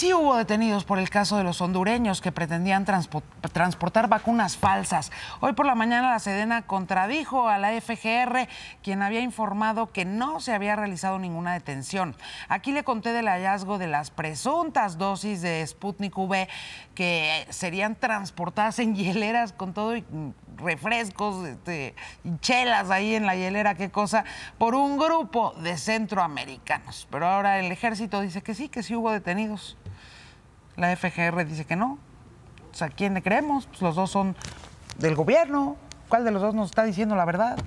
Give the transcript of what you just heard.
Sí hubo detenidos por el caso de los hondureños que pretendían transportar vacunas falsas. Hoy por la mañana la Sedena contradijo a la FGR, quien había informado que no se había realizado ninguna detención. Aquí le conté del hallazgo de las presuntas dosis de Sputnik V que serían transportadas en hieleras con todo y refrescos, este, chelas ahí en la hielera, qué cosa, por un grupo de centroamericanos. Pero ahora el ejército dice que sí, que sí hubo detenidos. La FGR dice que no. ¿A quién le creemos? Pues, los dos son del gobierno. ¿Cuál de los dos nos está diciendo la verdad?